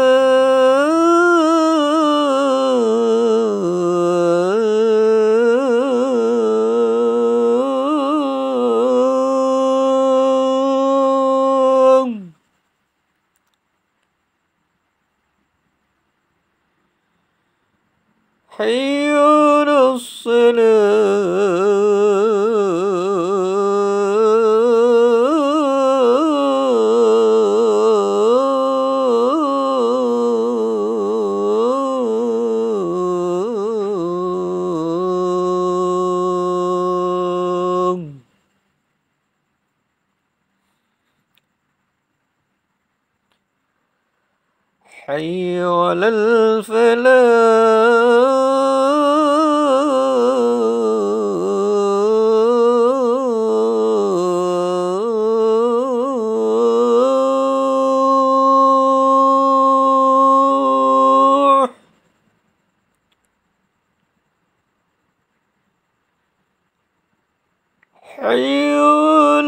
حي الصلاة حي على الفلاح عيون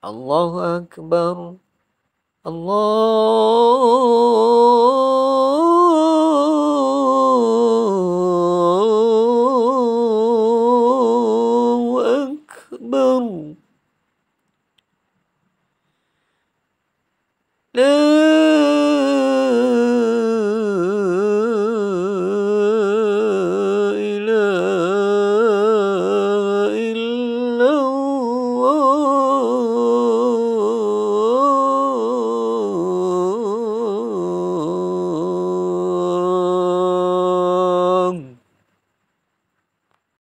الله أكبر Allah